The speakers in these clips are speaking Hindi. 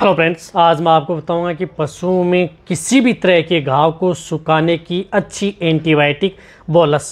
हेलो फ्रेंड्स आज मैं आपको बताऊंगा कि पशुओं में किसी भी तरह के घाव को सुखाने की अच्छी एंटीबायोटिक बोलस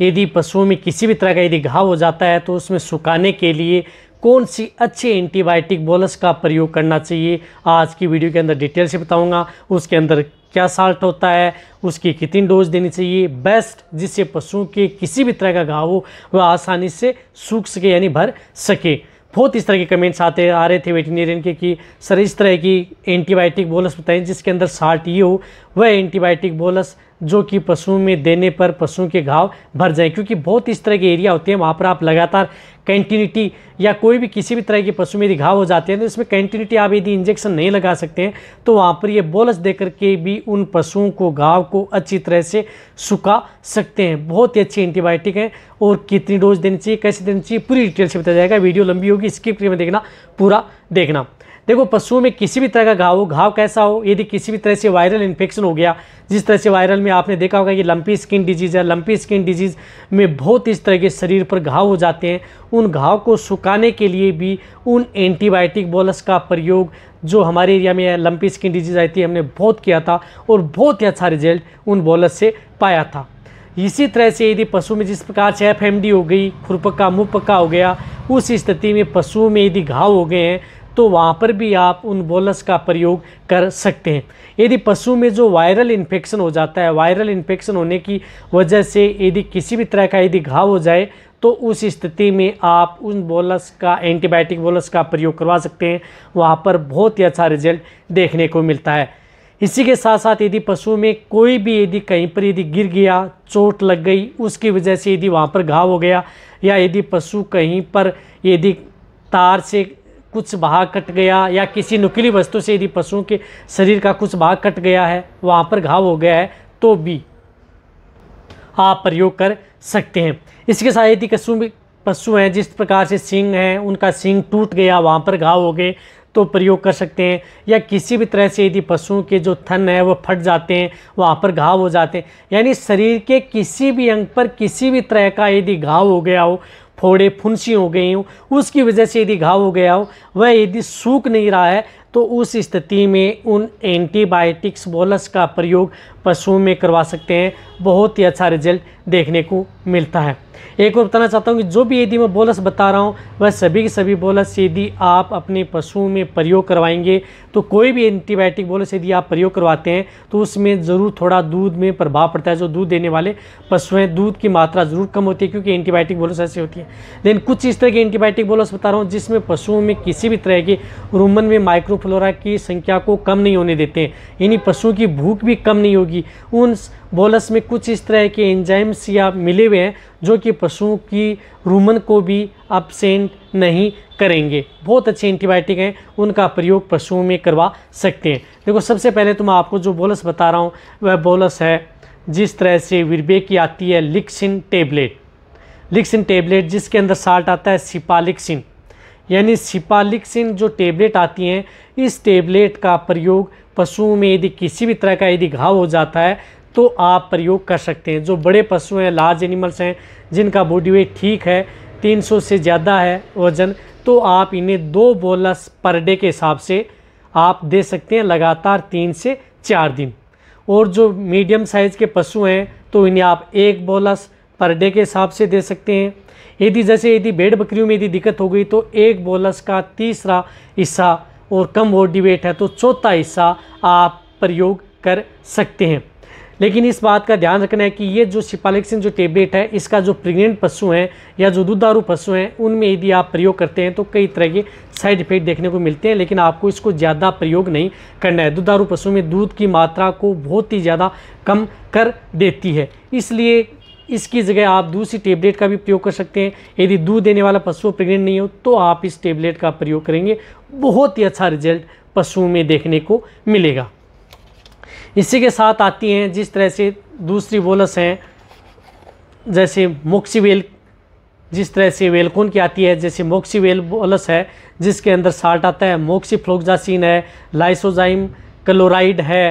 यदि पशुओं में किसी भी तरह का यदि घाव हो जाता है तो उसमें सुखाने के लिए कौन सी अच्छी एंटीबायोटिक बोलस का प्रयोग करना चाहिए आज की वीडियो के अंदर डिटेल से बताऊंगा उसके अंदर क्या साल्ट होता है उसकी कितनी डोज देनी चाहिए बेस्ट जिससे पशुओं के किसी भी तरह का घाव हो वह आसानी से सूख सके यानी भर सके बहुत इस तरह के कमेंट्स आते आ रहे थे वेटनरियन के कि सर इस तरह की एंटीबायोटिक बोलस बताएं जिसके अंदर साल्ट ये हो वह एंटीबायोटिक बोलस जो कि पशुओं में देने पर पशुओं के घाव भर जाएं क्योंकि बहुत इस तरह के एरिया होते हैं वहाँ पर आप लगातार कंटिन्यूटी या कोई भी किसी भी तरह के पशु में यदि घाव हो जाते हैं तो इसमें कंटिन्यूटी आप यदि इंजेक्शन नहीं लगा सकते हैं तो वहाँ पर ये बोलस दे करके भी उन पशुओं को घाव को अच्छी तरह से सुखा सकते हैं बहुत ही अच्छी एंटीबायोटिक है और कितनी डोज देनी चाहिए कैसे देनी चाहिए पूरी डिटेल से बताया जाएगा वीडियो लंबी होगी स्किप करके देखना पूरा देखना देखो पशुओं में किसी भी तरह का घाव हो घाव कैसा हो यदि किसी भी तरह से वायरल इन्फेक्शन हो गया जिस तरह से वायरल में आपने देखा होगा कि लंपी स्किन डिजीज़ है लंपी स्किन डिजीज़ में बहुत इस तरह के शरीर पर घाव हो जाते हैं उन घाव को सुखाने के लिए भी उन एंटीबायोटिक बोलस का प्रयोग जो हमारे एरिया में लंपी स्किन डिजीज़ आई थी हमने बहुत किया था और बहुत ही अच्छा रिजल्ट उन बोलस से पाया था इसी तरह से यदि पशु में जिस प्रकार से एफ हो गई खुरपक्का मुँह पक्का हो गया उस स्थिति में पशुओं में यदि घाव हो गए हैं तो वहाँ पर भी आप उन बोलस का प्रयोग कर सकते हैं यदि पशु में जो वायरल इन्फेक्शन हो जाता है वायरल इन्फेक्शन होने की वजह से यदि किसी भी तरह का यदि घाव हो जाए तो उस स्थिति में आप उन बोलस का एंटीबायोटिक बोलस का प्रयोग करवा सकते हैं वहाँ पर बहुत ही अच्छा रिजल्ट देखने को मिलता है इसी के साथ साथ यदि पशु में कोई भी यदि कहीं पर यदि गिर गया चोट लग गई उसकी वजह से यदि वहाँ पर घाव हो गया या यदि पशु कहीं पर यदि तार से कुछ भाग कट गया या किसी नुकीली वस्तु से यदि पशुओं के शरीर का कुछ भाग कट गया है वहाँ पर घाव हो गया है तो भी आप प्रयोग कर सकते हैं इसके साथ यदि पशु पशु हैं जिस प्रकार से सिंग हैं उनका सिंग टूट गया वहाँ पर घाव हो गए तो प्रयोग कर सकते हैं या किसी भी तरह से यदि पशुओं के जो थन है वो फट जाते हैं वहाँ पर घाव हो जाते हैं यानी शरीर के किसी भी अंग पर किसी भी तरह का यदि घाव हो गया हो फोड़े फुंसी हो गई हो उसकी वजह से यदि घाव हो गया हो वह यदि सूख नहीं रहा है तो उस स्थिति में उन एंटीबायोटिक्स बोलस का प्रयोग पशुओं में करवा सकते हैं बहुत ही अच्छा रिजल्ट देखने को मिलता है एक और बताना चाहता हूँ कि जो भी यदि मैं बोलस बता रहा हूँ वह सभी के सभी बोलस यदि आप अपने पशुओं में प्रयोग करवाएंगे तो कोई भी एंटीबायोटिक बोलस यदि आप प्रयोग करवाते हैं तो उसमें ज़रूर थोड़ा दूध में प्रभाव पड़ता है जो दूध देने वाले पशु हैं दूध की मात्रा ज़रूर कम होती है क्योंकि एंटीबायोटिक बोलस ऐसी होती है लेकिन कुछ इस तरह के एंटीबायोटिक बोलस बता रहा हूँ जिसमें पशुओं में किसी भी तरह के रूमन में माइक्रोफ्लोरा की संख्या को कम नहीं होने देते हैं यानी पशुओं की भूख भी कम नहीं होगी जाएगी उन बोलस में कुछ इस तरह के एंजाइम्स या मिले हुए हैं जो कि पशुओं की रूमन को भी अपसेंट नहीं करेंगे बहुत अच्छे एंटीबायोटिक हैं उनका प्रयोग पशुओं में करवा सकते हैं देखो सबसे पहले तो मैं आपको जो बोलस बता रहा हूँ वह बोलस है जिस तरह से विरबे की आती है लिक्सिन टेबलेट लिक्सिन टेबलेट जिसके अंदर साल्ट आता है सिपालिक्सिन यानी सिपालिक्सिन जो टेबलेट आती हैं इस टेबलेट का प्रयोग पशुओं में यदि किसी भी तरह का यदि घाव हो जाता है तो आप प्रयोग कर सकते हैं जो बड़े पशु हैं लार्ज एनिमल्स हैं जिनका बॉडी वेट ठीक है 300 से ज़्यादा है वजन तो आप इन्हें दो बोलस पर डे के हिसाब से आप दे सकते हैं लगातार तीन से चार दिन और जो मीडियम साइज़ के पशु हैं तो इन्हें आप एक बोलस पर डे के हिसाब से दे सकते हैं यदि जैसे यदि भेड़ बकरियों में यदि दिक्कत हो गई तो एक बोलस का तीसरा हिस्सा और कम डिबेट है तो चौथा हिस्सा आप प्रयोग कर सकते हैं लेकिन इस बात का ध्यान रखना है कि ये जो सिपालेक्सिन जो टेबलेट है इसका जो प्रेग्नेंट पशु हैं या जो दूध दारू पशु हैं उनमें यदि आप प्रयोग करते हैं तो कई तरह के साइड इफेक्ट देखने को मिलते हैं लेकिन आपको इसको ज़्यादा प्रयोग नहीं करना है दूध दारू पशु में दूध की मात्रा को बहुत ही ज़्यादा कम कर देती है इसलिए इसकी जगह आप दूसरी टेबलेट का भी प्रयोग कर सकते हैं यदि दूध देने वाला पशु प्रेग्नेंट नहीं हो तो आप इस टेबलेट का प्रयोग करेंगे बहुत ही अच्छा रिजल्ट पशुओं में देखने को मिलेगा इसी के साथ आती हैं जिस तरह से दूसरी बोलस हैं जैसे मोक्सीवेल जिस तरह से वेलकोन की आती है जैसे मोक्सीवेल बोलस है जिसके अंदर साल्ट आता है मोक्सीफ्लोक्जासिन है लाइसोजाइम क्लोराइड है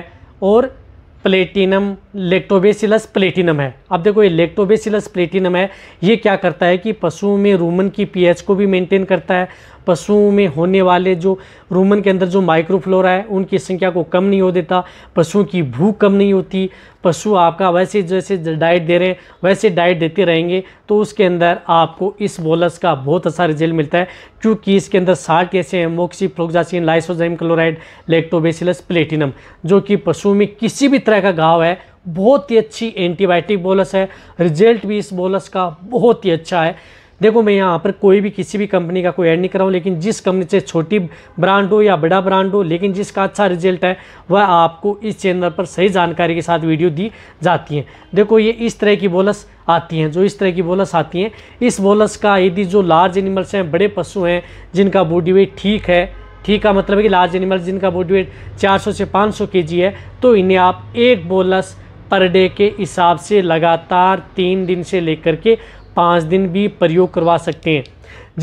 और प्लेटिनम लेक्टोबेसिलस प्लेटिनम है अब देखो ये लेक्टोबेसिलस प्लेटिनम है ये क्या करता है कि पशुओं में रूमन की पीएच को भी मेंटेन करता है पशुओं में होने वाले जो रूमन के अंदर जो माइक्रोफ्लोरा है उनकी संख्या को कम नहीं हो देता पशुओं की भूख कम नहीं होती पशु आपका वैसे जैसे डाइट दे रहे वैसे डाइट देते रहेंगे तो उसके अंदर आपको इस बोलस का बहुत अच्छा रिजल्ट मिलता है क्योंकि इसके अंदर साल्ट ऐसे हैं moxifloxacin lysozyme chloride lactobacillus plantarum जो कि पशु में किसी भी तरह का घाव है बहुत ही अच्छी एंटीबायोटिक बोलस है रिजल्ट भी इस बोलस का बहुत ही अच्छा है देखो मैं यहाँ पर कोई भी किसी भी कंपनी का कोई ऐड नहीं कर रहा हूँ लेकिन जिस कंपनी से छोटी ब्रांड हो या बड़ा ब्रांड हो लेकिन जिसका अच्छा रिजल्ट है वह आपको इस चैनल पर सही जानकारी के साथ वीडियो दी जाती है देखो ये इस तरह की बोलस आती हैं जो इस तरह की बोलस आती हैं इस बोलस का यदि जो लार्ज एनिमल्स हैं बड़े पशु हैं जिनका बॉडी वेट ठीक है ठीक का मतलब है कि लार्ज एनिमल्स जिनका बॉडी वेट 400 से 500 केजी है तो इन्हें आप एक बोलस पर डे के हिसाब से लगातार तीन दिन से लेकर के पाँच दिन भी प्रयोग करवा सकते हैं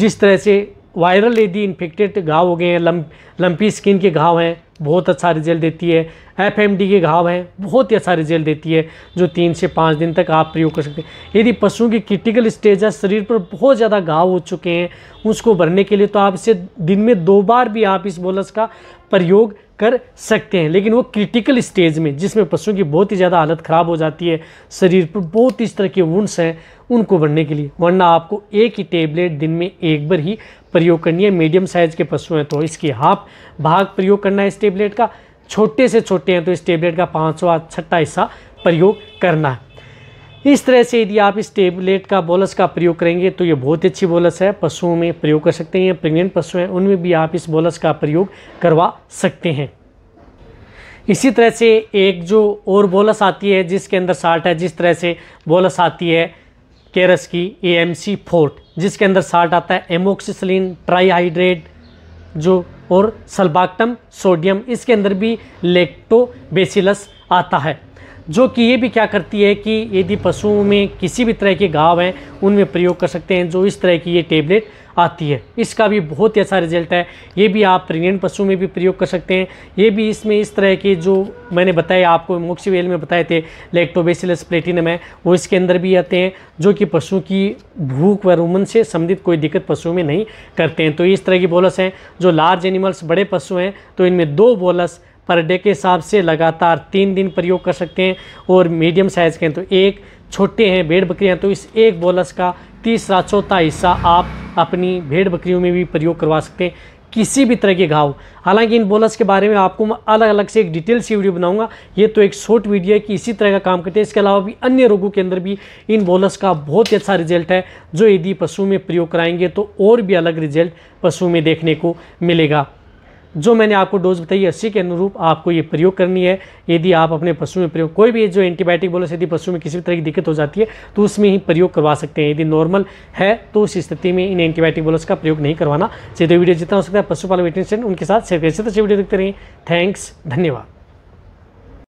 जिस तरह से वायरल यदि इन्फेक्टेड घाव हो गए हैं लम लंपी स्किन के घाव हैं बहुत अच्छा रिजल्ट देती है एफ के घाव हैं बहुत ही अच्छा रिजल्ट देती है जो तीन से पाँच दिन तक आप प्रयोग कर सकते हैं यदि पशुओं की क्रिटिकल स्टेज है शरीर पर बहुत ज़्यादा घाव हो चुके हैं उसको भरने के लिए तो आप इसे दिन में दो बार भी आप इस बोलस का प्रयोग कर सकते हैं लेकिन वो क्रिटिकल स्टेज में जिसमें पशुओं की बहुत ही ज़्यादा हालत ख़राब हो जाती है शरीर पर बहुत इस तरह के वुंड्स हैं उनको भरने के लिए वरना आपको एक ही टेबलेट दिन में एक बार ही प्रयोग करनी है मीडियम साइज़ के पशु हैं तो इसकी हाफ भाग प्रयोग करना है इस टेबलेट का छोटे से छोटे हैं तो इस टेबलेट का पाँचवा छठा हिस्सा प्रयोग करना है इस तरह से यदि आप इस टेबलेट का बोलस का प्रयोग करेंगे तो ये बहुत अच्छी बोलस है पशुओं में प्रयोग कर सकते हैं प्रेग्नेंट पशु हैं उनमें भी आप इस बोलस का प्रयोग करवा सकते हैं इसी तरह से एक जो और बोलस आती है जिसके अंदर साल्ट है जिस तरह से बोलस आती है केरस की ए एम सी फोर्ट जिसके अंदर साल्ट आता है एमोक्सिसलिन ट्राईहाइड्रेट जो और सल्बाक्टम सोडियम इसके अंदर भी लेक्टोबेसिलस आता है जो कि ये भी क्या करती है कि यदि पशुओं में किसी भी तरह के घाव हैं उनमें प्रयोग कर सकते हैं जो इस तरह की ये टेबलेट आती है इसका भी बहुत ही अच्छा रिजल्ट है ये भी आप प्रेग्नेंट पशु में भी प्रयोग कर सकते हैं ये भी इसमें इस तरह के जो मैंने बताए आपको मोक्सीवेल में बताए थे लेक्टोबेसिलस प्लेटिनम है वो इसके अंदर भी आते हैं जो कि पशु की भूख व रोमन से संबंधित कोई दिक्कत पशु में नहीं करते हैं तो इस तरह की बोलस हैं जो लार्ज एनिमल्स बड़े पशु हैं तो इनमें दो बोलस पर डे के हिसाब से लगातार तीन दिन प्रयोग कर सकते हैं और मीडियम साइज़ के हैं तो एक छोटे हैं भेड़ बकरियाँ तो इस एक बोलस का तीसरा चौथा हिस्सा आप अपनी भेड़ बकरियों में भी प्रयोग करवा सकते हैं किसी भी तरह के घाव हालांकि इन बोलस के बारे में आपको मैं अलग अलग से एक डिटेल से वीडियो बनाऊंगा ये तो एक शॉर्ट वीडियो है कि इसी तरह का काम करते हैं इसके अलावा भी अन्य रोगों के अंदर भी इन बोलस का बहुत ही अच्छा रिजल्ट है जो यदि पशु में प्रयोग कराएंगे तो और भी अलग रिजल्ट पशु में देखने को मिलेगा जो मैंने आपको डोज बताई अस्सी के अनुरूप आपको ये प्रयोग करनी है यदि आप अपने पशु में प्रयोग कोई भी जो एंटीबायोटिक बोलो यदि पशु में किसी भी तरह की दिक्कत हो जाती है तो उसमें ही प्रयोग करवा सकते हैं यदि नॉर्मल है तो उस स्थिति में इन एंटीबायोटिक बोलस का प्रयोग नहीं करवाना चाहिए तो वीडियो जितना हो सकता है पशुपालन वेटिनेशन उनके साथ शेयर वीडियो देखते रहें थैंक्स धन्यवाद